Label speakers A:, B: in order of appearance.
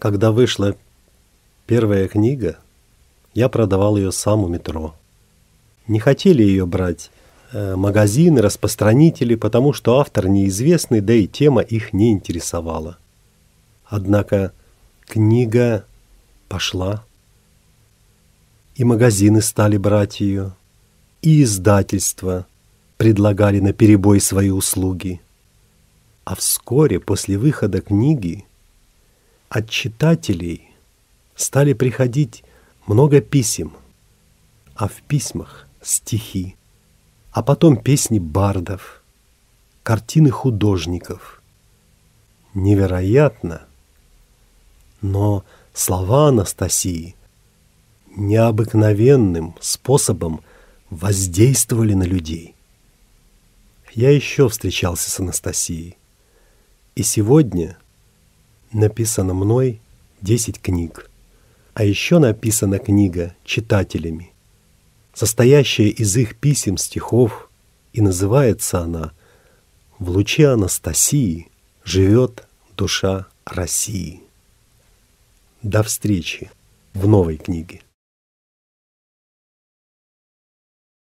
A: Когда вышла первая книга, я продавал ее сам у метро. Не хотели ее брать э, магазины, распространители, потому что автор неизвестный, да и тема их не интересовала. Однако книга пошла, и магазины стали брать ее, и издательства предлагали на перебой свои услуги. А вскоре после выхода книги от читателей стали приходить много писем, а в письмах стихи, а потом песни бардов, картины художников. Невероятно! Но слова Анастасии необыкновенным способом воздействовали на людей. Я еще встречался с Анастасией. И сегодня – написано мной 10 книг. А еще написана книга читателями, состоящая из их писем, стихов, и называется она «В луче Анастасии живет душа России». До встречи в новой книге.